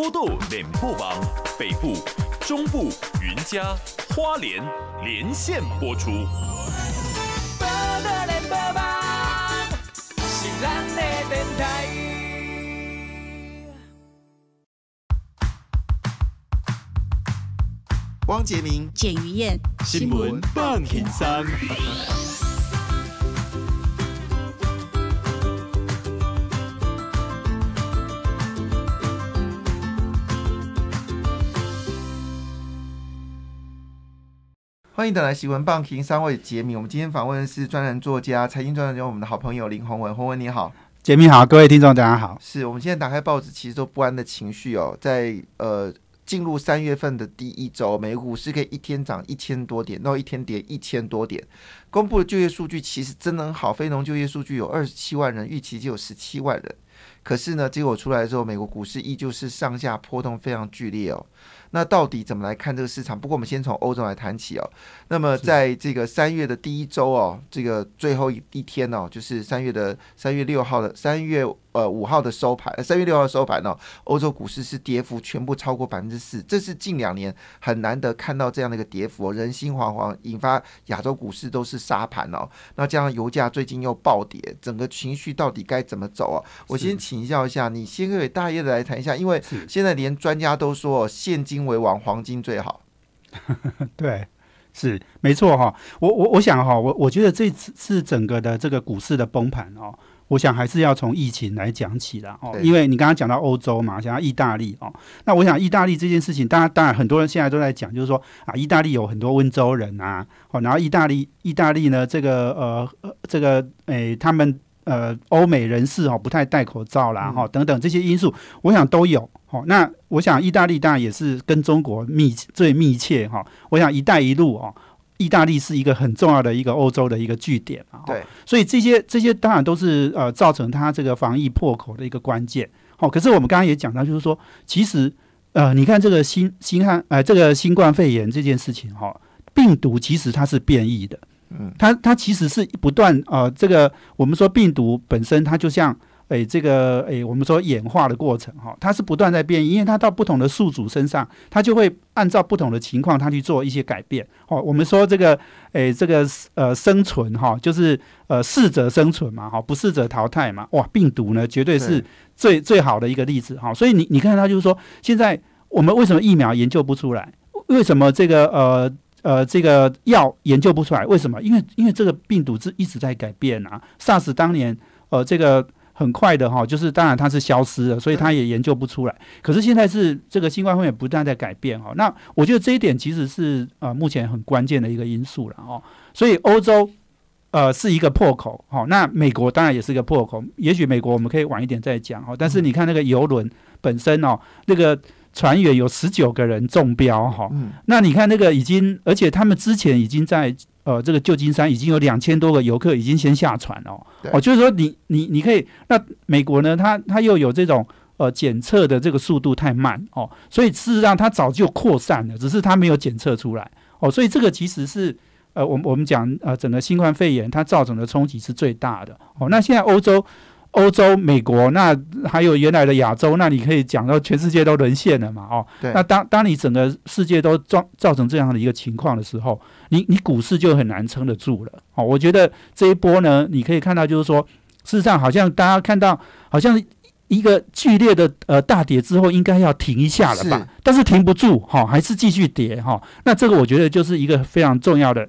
波度宁波网北部、中部、云嘉花莲连线播出。汪杰明、简于燕、新闻半田山。欢迎等来《新闻棒听》三位杰米，我们今天访问的是专栏作家、财经专栏有我们的好朋友林宏文。宏文你好，杰米好，各位听众大家好。是我们现在打开报纸，其实都不安的情绪哦，在呃进入三月份的第一周，美股是可以一天涨一千多点，到一天跌一千多点。公布的就业数据其实真能好，非农就业数据有二十七万人，预期就有十七万人。可是呢，结果出来之后，美国股市依旧是上下波动非常剧烈哦。那到底怎么来看这个市场？不过我们先从欧洲来谈起哦。那么在这个三月的第一周哦，这个最后一天哦，就是三月的三月六号的三月。呃，五号的收盘，三月六号收盘呢，欧洲股市是跌幅全部超过百分之四，这是近两年很难得看到这样的一个跌幅，人心惶惶，引发亚洲股市都是杀盘哦。那加上油价最近又暴跌，整个情绪到底该怎么走啊？我先请教一下，你先给大爷来谈一下，因为现在连专家都说现金为王，黄金最好。对，是没错哈。我我我想哈，我我觉得这次是整个的这个股市的崩盘哦。我想还是要从疫情来讲起的哦，因为你刚刚讲到欧洲嘛，讲到意大利哦，那我想意大利这件事情，大家当然很多人现在都在讲，就是说啊，意大利有很多温州人啊，哦，然后意大利意大利呢，这个呃这个诶他们呃欧美人士哦不太戴口罩啦，哈等等这些因素，我想都有哦。那我想意大利当然也是跟中国密最密切哈，我想一带一路哦。意大利是一个很重要的一个欧洲的一个据点，啊。对，所以这些这些当然都是呃造成它这个防疫破口的一个关键。好，可是我们刚刚也讲到，就是说，其实呃，你看这个新新汉呃这个新冠肺炎这件事情哈，病毒其实它是变异的，嗯，它它其实是不断呃，这个我们说病毒本身它就像。诶，这个诶，我们说演化的过程哈，它是不断在变，异，因为它到不同的宿主身上，它就会按照不同的情况，它去做一些改变。哦，我们说这个诶，这个呃生存哈，就是呃适者生存嘛，哈，不适者淘汰嘛。哇，病毒呢，绝对是最最好的一个例子哈。所以你你看，它就是说，现在我们为什么疫苗研究不出来？为什么这个呃呃这个药研究不出来？为什么？因为因为这个病毒是一直在改变啊。SARS 当年呃这个。很快的哈，就是当然它是消失了，所以它也研究不出来。可是现在是这个新冠肺炎不断在改变哈，那我觉得这一点其实是呃目前很关键的一个因素了哦。所以欧洲呃是一个破口哈，那美国当然也是一个破口，也许美国我们可以晚一点再讲哈。但是你看那个游轮本身哦，那个船员有十九个人中标哈，那你看那个已经，而且他们之前已经在。呃，这个旧金山已经有两千多个游客已经先下船了，哦，就是说你你你可以，那美国呢，它它又有这种呃检测的这个速度太慢哦，所以事实上它早就扩散了，只是它没有检测出来哦，所以这个其实是呃，我们我们讲呃，整个新冠肺炎它造成的冲击是最大的哦，那现在欧洲。欧洲、美国，那还有原来的亚洲，那你可以讲到全世界都沦陷了嘛？哦，那当当你整个世界都造造成这样的一个情况的时候，你你股市就很难撑得住了。哦，我觉得这一波呢，你可以看到，就是说，事实上好像大家看到，好像一个剧烈的呃大跌之后，应该要停一下了吧？但是停不住，哈，还是继续跌，哈。那这个我觉得就是一个非常重要的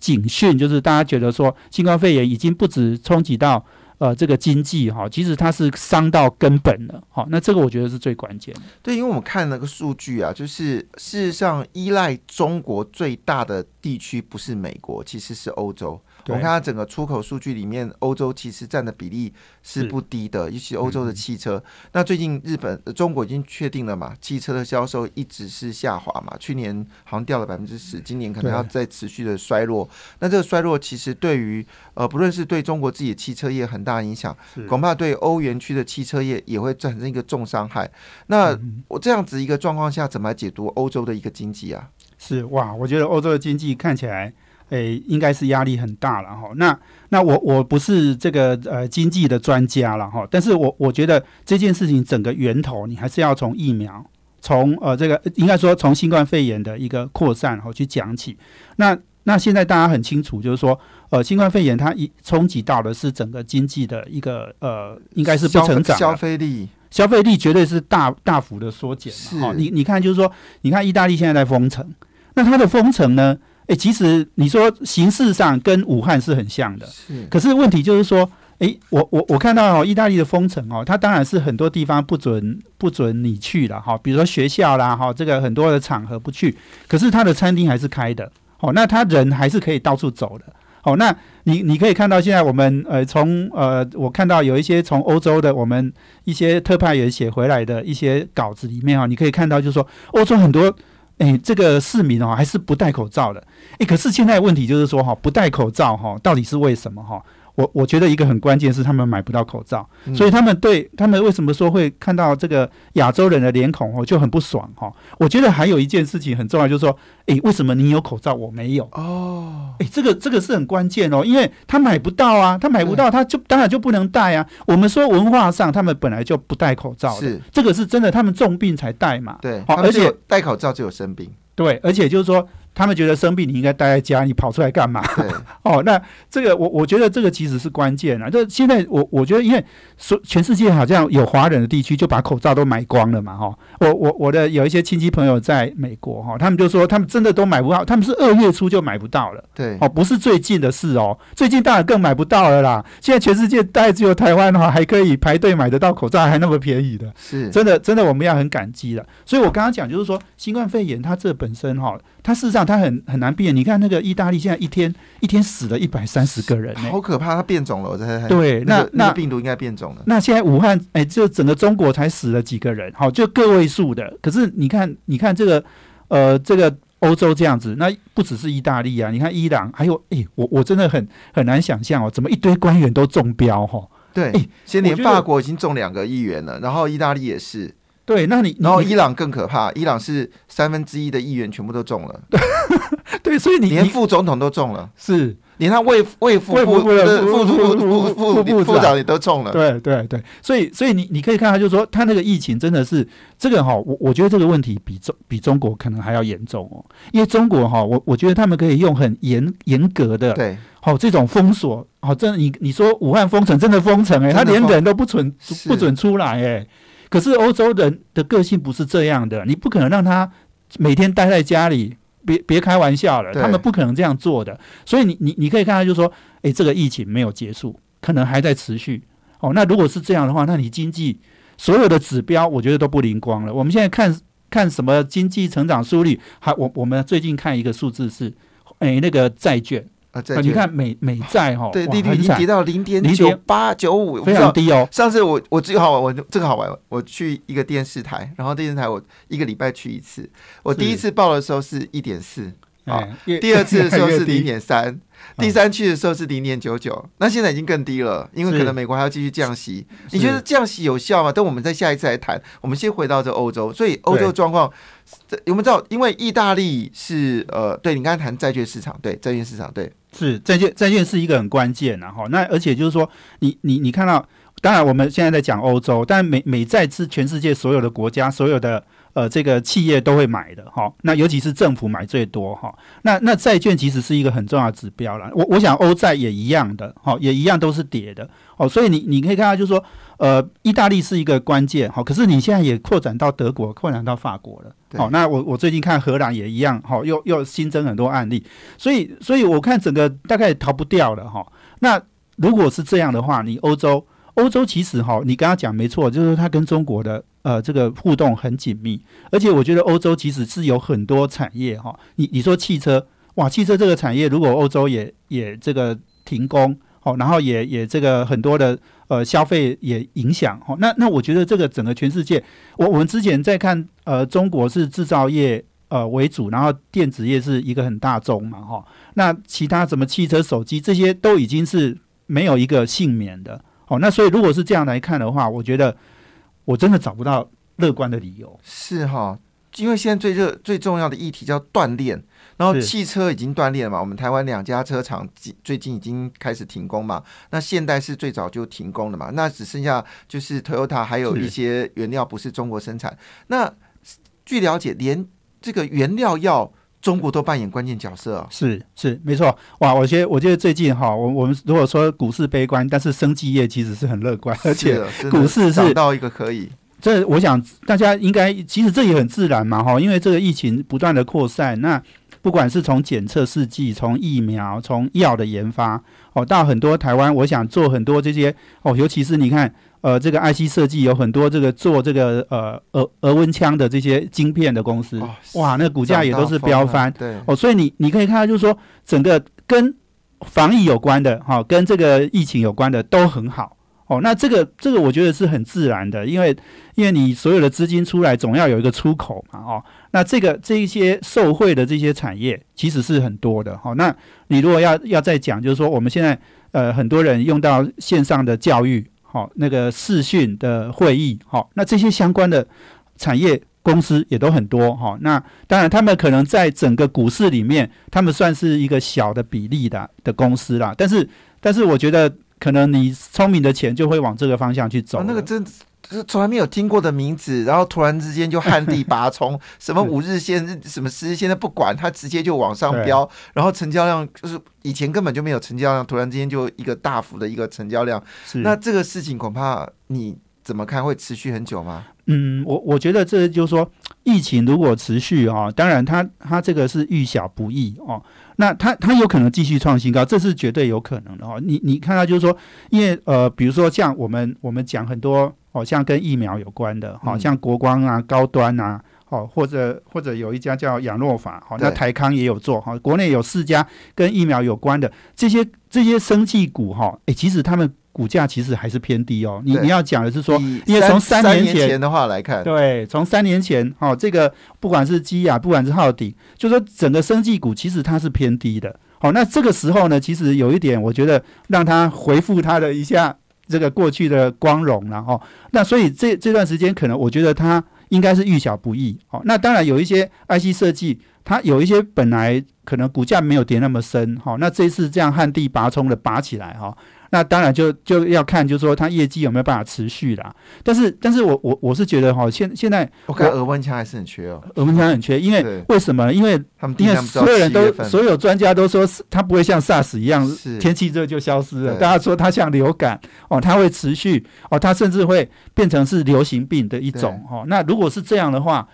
警讯，就是大家觉得说，新冠肺炎已经不止冲击到。呃，这个经济哈，其实它是伤到根本了，好，那这个我觉得是最关键的。对，因为我们看了个数据啊，就是事实上依赖中国最大的地区不是美国，其实是欧洲。我看它整个出口数据里面，欧洲其实占的比例是不低的，尤其欧洲的汽车。那最近日本、中国已经确定了嘛，汽车的销售一直是下滑嘛，去年好像掉了百分之十，今年可能要再持续的衰落。那这个衰落其实对于呃，不论是对中国自己的汽车业很大。大影响，恐怕对欧元区的汽车业也会产生一个重伤害。那我这样子一个状况下，怎么来解读欧洲的一个经济啊？是哇，我觉得欧洲的经济看起来，诶，应该是压力很大了哈。那那我我不是这个呃经济的专家了哈，但是我我觉得这件事情整个源头，你还是要从疫苗，从呃这个应该说从新冠肺炎的一个扩散然后去讲起。那那现在大家很清楚，就是说，呃，新冠肺炎它一冲击到的是整个经济的一个呃，应该是不成长，消费力，消费力绝对是大大幅的缩减。嘛？哈，你你看，就是说，你看意大利现在在封城，那它的封城呢，诶，其实你说形式上跟武汉是很像的，是。可是问题就是说，诶，我我我看到哦，意大利的封城哦，它当然是很多地方不准不准你去了哈，比如说学校啦哈，这个很多的场合不去，可是它的餐厅还是开的。哦，那他人还是可以到处走的。哦，那你你可以看到现在我们呃，从呃，我看到有一些从欧洲的我们一些特派员写回来的一些稿子里面啊，你可以看到就是说，欧洲很多诶，这个市民哦还是不戴口罩的。诶，可是现在问题就是说哈，不戴口罩哈，到底是为什么哈？我我觉得一个很关键是他们买不到口罩，所以他们对他们为什么说会看到这个亚洲人的脸孔哦就很不爽哈。我觉得还有一件事情很重要，就是说，诶，为什么你有口罩我没有？哦，诶，这个这个是很关键哦，因为他买不到啊，他买不到，他就当然就不能戴啊。我们说文化上他们本来就不戴口罩，是这个是真的，他们重病才戴嘛。对，而且戴口罩就有生病。对，而且就是说。他们觉得生病你应该待在家，你跑出来干嘛？哦，那这个我我觉得这个其实是关键啊。这现在我我觉得因为所全世界好像有华人的地区就把口罩都买光了嘛，哈。我我我的有一些亲戚朋友在美国哈，他们就说他们真的都买不到，他们是二月初就买不到了。对哦，不是最近的事哦，最近当然更买不到了啦。现在全世界大概只有台湾的话还可以排队买得到口罩，还那么便宜的，是真的真的我们要很感激了。所以我刚刚讲就是说新冠肺炎它这本身哈。它事实上，它很很难变。你看那个意大利，现在一天一天死了一百三十个人，好可怕！它变种了，我在对，那那病毒应该变种了。那现在武汉，哎，就整个中国才死了几个人，好就个位数的。可是你看，你看这个，呃，这个欧洲这样子，那不只是意大利啊，你看伊朗，还有，哎，我我真的很很难想象哦，怎么一堆官员都中标哈？对，先现在法国已经中两个议员了，然后意大利也是。对，那你然后伊朗更可怕，伊朗是三分之一的议员全部都中了，对，所以你连副总统都中了，是连他卫卫副副副副副副副长也都中了，对对对，所以所以你你可以看，他就说他那个疫情真的是这个哈，我我觉得这个问题比中比中国可能还要严重哦，因为中国哈，我我觉得他们可以用很严严格的对，好这种封锁，好真你你说武汉封城真的封城哎，他连人都不准不准出来哎。可是欧洲人的个性不是这样的，你不可能让他每天待在家里，别别开玩笑了，他们不可能这样做的。所以你你你可以看到，就是说，哎，这个疫情没有结束，可能还在持续。哦，那如果是这样的话，那你经济所有的指标，我觉得都不灵光了。我们现在看看什么经济成长速率，还我我们最近看一个数字是，哎，那个债券。啊！再你看美美债哈，对利率已经跌到零点九八九五，非常低哦。上次我我最好玩，我就这个好玩，我去一个电视台，然后电视台我一个礼拜去一次。我第一次报的时候是一点四。啊，第二次的时候是零点三，第三去的时候是零点九九，那现在已经更低了，因为可能美国还要继续降息。你觉得降息有效吗？等我们再下一次来谈。我们先回到这欧洲，所以欧洲状况，我们知道，因为意大利是呃，对你刚才谈债券市场，对债券市场，对是债券债券是一个很关键然后那而且就是说，你你你看到，当然我们现在在讲欧洲，但美美债是全世界所有的国家所有的。呃，这个企业都会买的哈，那尤其是政府买最多哈。那那债券其实是一个很重要的指标了。我我想欧债也一样的哈，也一样都是跌的哦。所以你你可以看到，就是说，呃，意大利是一个关键哈。可是你现在也扩展到德国，扩展到法国了。哦，那我我最近看荷兰也一样哈，又又新增很多案例。所以所以我看整个大概逃不掉了哈。那如果是这样的话，你欧洲欧洲其实哈，你刚刚讲没错，就是它跟中国的。呃，这个互动很紧密，而且我觉得欧洲其实是有很多产业哈，你你说汽车哇，汽车这个产业如果欧洲也也这个停工哦，然后也也这个很多的呃消费也影响哦，那那我觉得这个整个全世界，我我们之前在看呃中国是制造业呃为主，然后电子业是一个很大宗嘛哈，那其他什么汽车、手机这些都已经是没有一个幸免的哦，那所以如果是这样来看的话，我觉得。我真的找不到乐观的理由。是哈，因为现在最热、最重要的议题叫锻炼，然后汽车已经锻炼了嘛。我们台湾两家车厂最近已经开始停工嘛。那现代是最早就停工了嘛。那只剩下就是 Toyota 还有一些原料不是中国生产。那据了解，连这个原料要。中国都扮演关键角色，是是没错。哇，我觉得我觉得最近哈，我我们如果说股市悲观，但是生技业其实是很乐观，而且股市是到一个可以。这我想大家应该，其实这也很自然嘛哈，因为这个疫情不断的扩散，那不管是从检测试剂、从疫苗、从药的研发哦，到很多台湾，我想做很多这些哦，尤其是你看。呃，这个 IC 设计有很多这个做这个呃额额温枪的这些晶片的公司，哇，那股价也都是飙翻，对哦，所以你你可以看到，就是说整个跟防疫有关的，哈，跟这个疫情有关的都很好哦。那这个这个我觉得是很自然的，因为因为你所有的资金出来，总要有一个出口嘛，哦，那这个这一些受惠的这些产业其实是很多的，哈。那你如果要要再讲，就是说我们现在呃很多人用到线上的教育。好，那个视讯的会议，好，那这些相关的产业公司也都很多，哈，那当然他们可能在整个股市里面，他们算是一个小的比例的的公司啦，但是但是我觉得可能你聪明的钱就会往这个方向去走。就是从来没有听过的名字，然后突然之间就旱地拔葱，什么五日线、什么十日线，的不管，它直接就往上飙。然后成交量就是以前根本就没有成交量，突然之间就一个大幅的一个成交量。那这个事情恐怕你怎么看会持续很久吗？嗯，我我觉得这就是说疫情如果持续啊，当然它它这个是遇小不易哦。那它它有可能继续创新高，这是绝对有可能的哦。你你看到就是说，因为呃，比如说像我们我们讲很多。哦，像跟疫苗有关的，哦，像国光啊、高端啊，哦，或者或者有一家叫养诺法，哦，那台康也有做，哈，国内有四家跟疫苗有关的这些这些生技股，哈，哎，其实他们股价其实还是偏低哦。你你要讲的是说，也从三年前的话来看，对，从三年前，哦，这个不管是基亚，不管是浩鼎，就说整个生技股其实它是偏低的。好，那这个时候呢，其实有一点，我觉得让它回复它的一下。这个过去的光荣，然后那所以这这段时间可能我觉得它应该是遇小不易哦。那当然有一些 IC 设计，它有一些本来可能股价没有跌那么深，哈。那这次这样旱地拔葱的拔起来，哈。那当然就就要看，就是说它业绩有没有办法持续啦。但是，但是我我我是觉得哈，现现在我看额温枪还是很缺哦，额温枪很缺，因为为什么？因为因为所有人都所有专家都说，它不会像 SARS 一样，天气热就消失了。大家说它像流感哦，它会持续哦，它甚至会变成是流行病的一种哦。那如果是这样的话，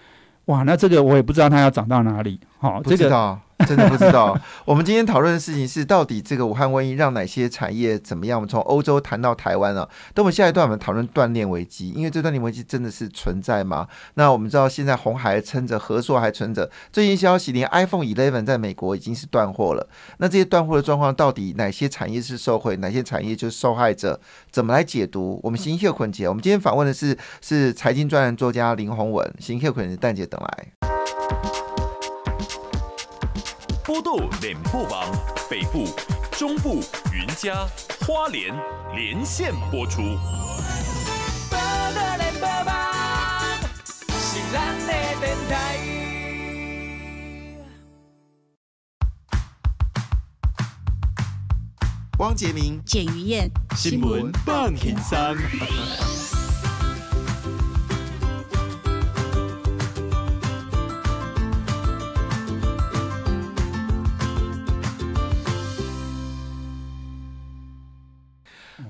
哇，那这个我也不知道它要涨到哪里。好，这个。真的不知道。我们今天讨论的事情是，到底这个武汉瘟疫让哪些产业怎么样？我们从欧洲谈到台湾了。等我们下一段，我们讨论断链危机。因为这锻链危机真的是存在吗？那我们知道，现在红海撑着，合作还撑着。最近消息，连 iPhone Eleven 在美国已经是断货了。那这些断货的状况，到底哪些产业是受惠，哪些产业就是受害者？怎么来解读？我们行血捆姐，我们今天访问的是是财经专栏作家林宏文，行血捆姐蛋姐等来。《杜脸部榜》北部、中部、云家、花莲连线播出。汪杰明、简于燕，新闻棒天三。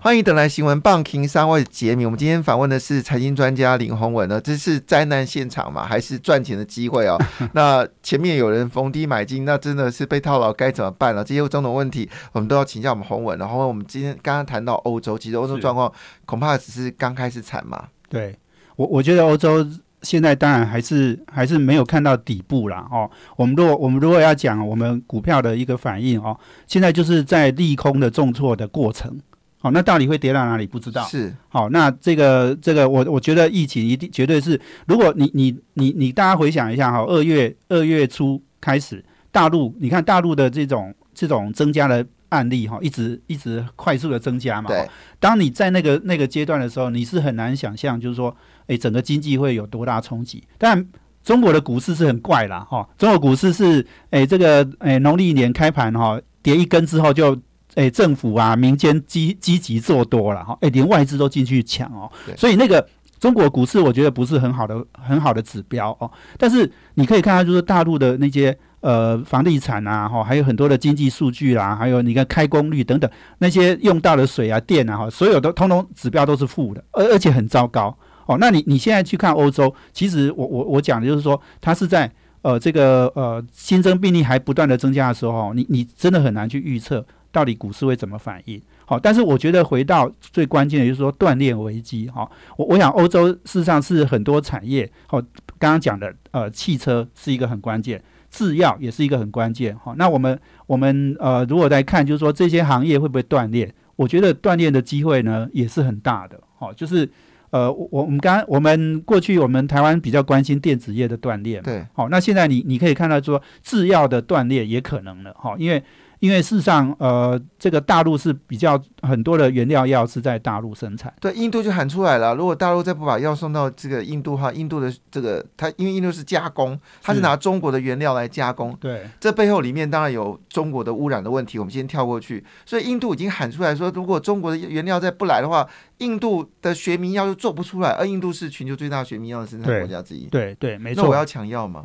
欢迎等来新闻，棒听三位杰明。我们今天访问的是财经专家林宏文呢，这是灾难现场嘛，还是赚钱的机会哦？那前面有人逢低买进，那真的是被套牢，该怎么办呢？这些种种问题，我们都要请教我们宏文。然后我们今天刚刚谈到欧洲，其实欧洲状况恐怕只是刚开始惨嘛？对我，我觉得欧洲现在当然还是还是没有看到底部啦。哦。我们如果我们如果要讲我们股票的一个反应哦，现在就是在利空的重挫的过程。好，那到底会跌到哪里？不知道。是。好，那这个这个，我我觉得疫情一定绝对是，如果你你你你，大家回想一下哈，二月二月初开始，大陆，你看大陆的这种这种增加的案例哈，一直一直快速的增加嘛。对。当你在那个那个阶段的时候，你是很难想象，就是说，哎，整个经济会有多大冲击。但中国的股市是很怪啦，哈，中国股市是，哎，这个，哎，农历年开盘哈，跌一根之后就。诶，政府啊，民间积积极做多了哈，诶，连外资都进去抢哦，所以那个中国股市我觉得不是很好的很好的指标哦。但是你可以看到，就是大陆的那些呃房地产啊哈，还有很多的经济数据啦，还有你看开工率等等那些用到的水啊电啊哈，所有的通通指标都是负的，而而且很糟糕哦。那你你现在去看欧洲，其实我我我讲的就是说，它是在呃这个呃新增病例还不断的增加的时候，你你真的很难去预测。到底股市会怎么反应？好，但是我觉得回到最关键的，就是说锻炼危机。哈，我我想欧洲事实上是很多产业。好，刚刚讲的呃，汽车是一个很关键，制药也是一个很关键。哈，那我们我们呃，如果来看，就是说这些行业会不会锻炼？我觉得锻炼的机会呢，也是很大的。好，就是呃，我我们刚我们过去我们台湾比较关心电子业的锻炼，对，好，那现在你你可以看到说制药的锻炼也可能了。哈，因为因为事实上，呃，这个大陆是比较很多的原料药是在大陆生产。对，印度就喊出来了，如果大陆再不把药送到这个印度的话，印度的这个它，因为印度是加工，它是拿中国的原料来加工。对，这背后里面当然有中国的污染的问题，我们先跳过去。所以印度已经喊出来说，如果中国的原料再不来的话，印度的学名药就做不出来。而印度是全球最大学名药的生产国家之一。对对，没错。那我要抢药吗？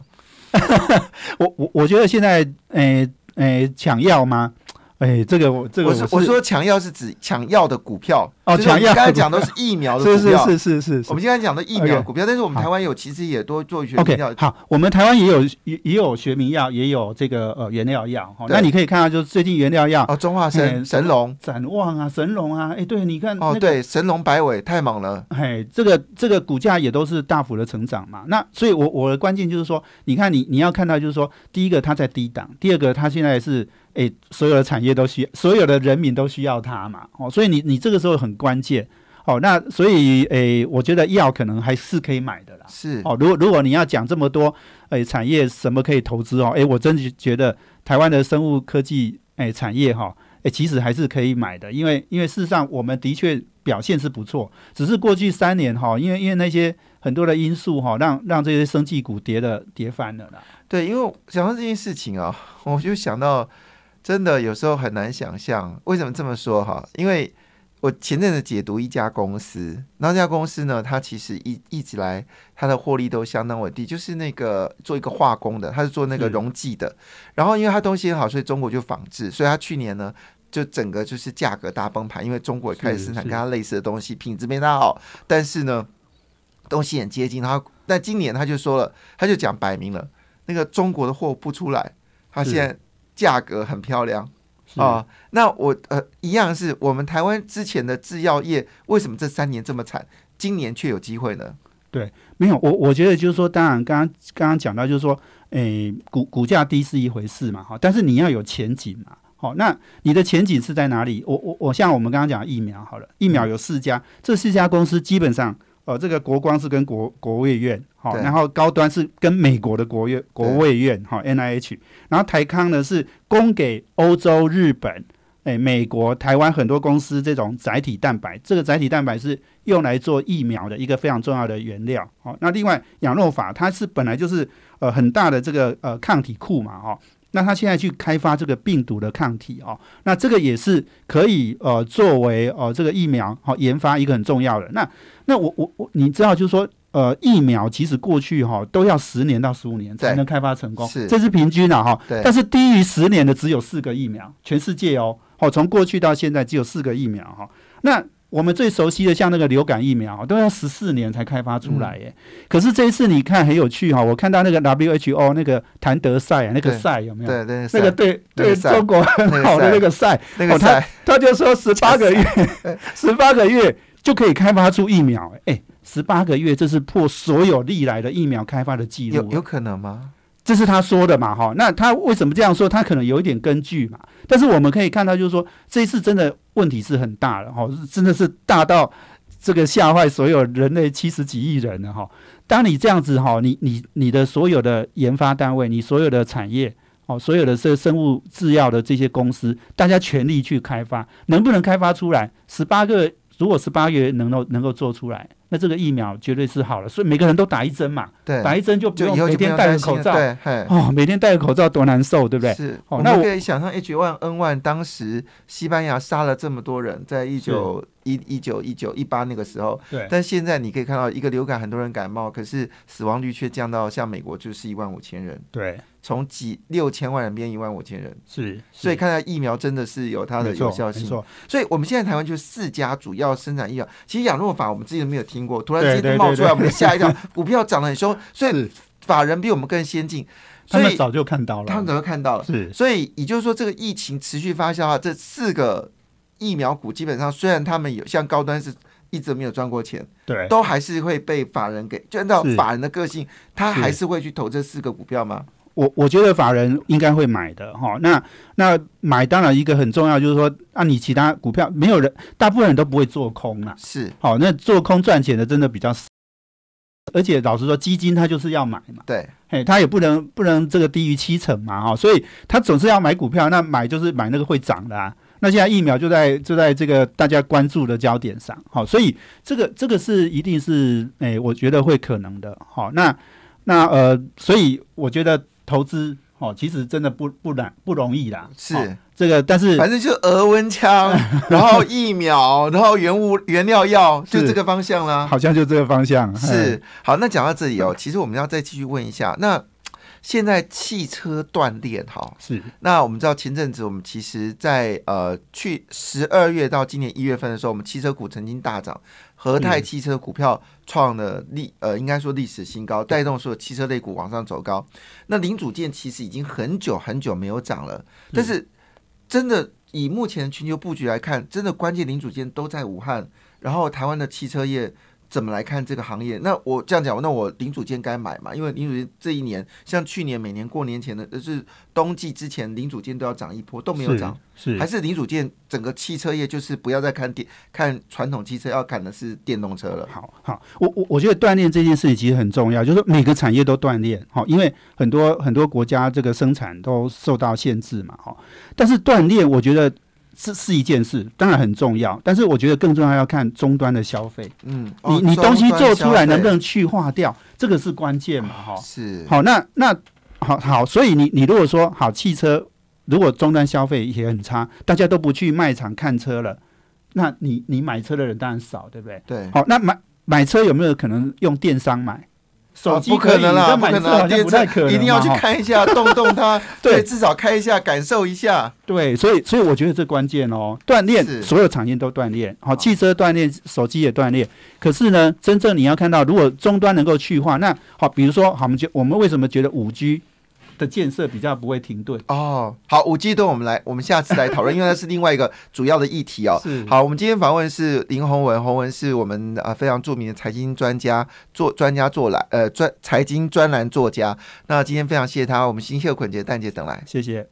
我我我觉得现在，诶。哎，想要吗？哎，这个我这个我是我说抢药是指抢药的股票哦，抢药刚才讲都是疫苗的股票，是是是是是。我们今天讲的疫苗股票，但是我们台湾有其实也多做学名药。O K，好，我们台湾也有也也有学名药，也有这个呃原料药。哈。那你可以看到就是最近原料药哦，中化神神龙展望啊，神龙啊，哎，对，你看哦，对，神龙摆尾太猛了。哎，这个这个股价也都是大幅的成长嘛。那所以，我我的关键就是说，你看你你要看到就是说，第一个它在低档，第二个它现在是。诶，所有的产业都需，要，所有的人民都需要它嘛，哦，所以你你这个时候很关键，哦，那所以，诶，我觉得药可能还是可以买的啦，是哦。如果如果你要讲这么多，诶，产业什么可以投资哦，诶，我真的觉得台湾的生物科技诶，产业哈，诶，其实还是可以买的，因为因为事实上我们的确表现是不错，只是过去三年哈，因为因为那些很多的因素哈，让让这些生技股跌的跌翻了啦。对，因为想到这件事情啊，我就想到。真的有时候很难想象，为什么这么说哈？因为我前阵子解读一家公司，那家公司呢，它其实一一直来它的获利都相当稳定，就是那个做一个化工的，它是做那个溶剂的。然后因为它东西很好，所以中国就仿制，所以它去年呢就整个就是价格大崩盘，因为中国开始生产跟它类似的东西，品质没它好，但是呢东西很接近它。那今年他就说了，他就讲摆明了，那个中国的货不出来，他现在。价格很漂亮啊！那我呃，一样是我们台湾之前的制药业，为什么这三年这么惨？今年却有机会呢？对，没有我，我觉得就是说，当然刚刚刚刚讲到就是说，诶，股股价低是一回事嘛，哈，但是你要有前景嘛，好，那你的前景是在哪里？我我我像我们刚刚讲疫苗好了，疫苗有四家，这四家公司基本上。呃，这个国光是跟国国卫院，好，然后高端是跟美国的国院国卫院，哈，N I H，然后台康呢是供给欧洲、日本、哎，美国、台湾很多公司这种载体蛋白，这个载体蛋白是用来做疫苗的一个非常重要的原料，好，那另外养肉法它是本来就是呃很大的这个呃抗体库嘛，哈。那他现在去开发这个病毒的抗体哦，那这个也是可以呃作为呃这个疫苗好研发一个很重要的。那那我我我你知道就是说呃疫苗其实过去哈都要十年到十五年才能开发成功，这是平均的哈。但是低于十年的只有四个疫苗，全世界哦哦从过去到现在只有四个疫苗哈。那。我们最熟悉的，像那个流感疫苗，都要十四年才开发出来。哎，可是这一次你看很有趣哈，我看到那个 WHO 那个谭德赛那个赛有没有？对对，那个对对中国很好的那个赛，哦，他他就说十八个月 十八个月就可以开发出疫苗。哎，十八个月，这是破所有历来的疫苗开发的记录，有有可能吗？这是他说的嘛，哈，那他为什么这样说？他可能有一点根据嘛。但是我们可以看到，就是说这一次真的问题是很大的，哈，真的是大到这个吓坏所有人类七十几亿人了，哈。当你这样子，哈，你你你的所有的研发单位，你所有的产业，哦，所有的这生物制药的这些公司，大家全力去开发，能不能开发出来？十八个，如果十八个月能够能够做出来？那这个疫苗绝对是好了，所以每个人都打一针嘛。对，打一针就不用每天戴着口罩。对，哦，每天戴着口罩多难受，对不对？是。那我可以想象 H1N1 当时西班牙杀了这么多人，在一九。一一九一九一八那个时候，对，但现在你可以看到一个流感，很多人感冒，可是死亡率却降到像美国就是一万五千人。对，从几六千万人变一万五千人，是。所以看到疫苗真的是有它的有效性。所以我们现在台湾就四家主要生产疫苗。其实养乐法我们自己都没有听过，突然之间冒出来，我们吓一跳，股票涨得很凶。所以法人比我们更先进，他们早就看到了，他们早就看到了。是。所以也就是说，这个疫情持续发酵，这四个。疫苗股基本上，虽然他们有像高端是一直没有赚过钱，对，都还是会被法人给，就按照法人的个性，他还是会去投这四个股票吗？我我觉得法人应该会买的哈。那那买当然一个很重要就是说，那你其他股票没有人，大部分人都不会做空了，是，好，那做空赚钱的真的比较少。而且老实说，基金它就是要买嘛，对，哎，它也不能不能这个低于七成嘛，哈，所以它总是要买股票，那买就是买那个会涨的。啊，那现在疫苗就在就在这个大家关注的焦点上，好，所以这个这个是一定是诶，我觉得会可能的，好，那那呃，所以我觉得投资，哦，其实真的不不难不容易啦，是这个，但是反正就额温枪，然后疫苗，然后原物原料药，就这个方向啦，好像就这个方向，是好，那讲到这里哦，其实我们要再继续问一下，那。现在汽车断裂哈，是。那我们知道前阵子我们其实，在呃去十二月到今年一月份的时候，我们汽车股曾经大涨，和泰汽车股票创了历呃应该说历史新高，带动所有汽车类股往上走高。那零组件其实已经很久很久没有涨了，但是真的以目前全球布局来看，真的关键零组件都在武汉，然后台湾的汽车业。怎么来看这个行业？那我这样讲，那我零组件该买嘛？因为零组件这一年，像去年每年过年前的，就是冬季之前，零组件都要涨一波，都没有涨。是还是零组件整个汽车业就是不要再看电，看传统汽车，要看的是电动车了。好好，我我我觉得锻炼这件事情其实很重要，就是每个产业都锻炼，好，因为很多很多国家这个生产都受到限制嘛，哈。但是锻炼，我觉得。是是一件事，当然很重要，但是我觉得更重要要看终端的消费。嗯，你你东西做出来能不能去化掉，这个是关键嘛？哈，是。好，那那好好，所以你你如果说好汽车，如果终端消费也很差，大家都不去卖场看车了，那你你买车的人当然少，对不对？对。好，那买买车有没有可能用电商买？手机不可能啦，不可能，不太可能，一定要去看一下，动动它，对，至少开一下，感受一下。对，所以所以我觉得这关键哦，锻炼，所有产业都锻炼，好，汽车锻炼，手机也锻炼。可是呢，真正你要看到，如果终端能够去化，那好，比如说，好，我们觉，我们为什么觉得五 G？的建设比较不会停顿哦。好，五 G，都我们来，我们下次来讨论，因为它是另外一个主要的议题哦。是。好，我们今天访问是林鸿文，鸿文是我们啊非常著名的财经专家，做专家做栏，呃，专财经专栏作家。那今天非常谢谢他，我们新秀捆雀蛋姐等来，谢谢。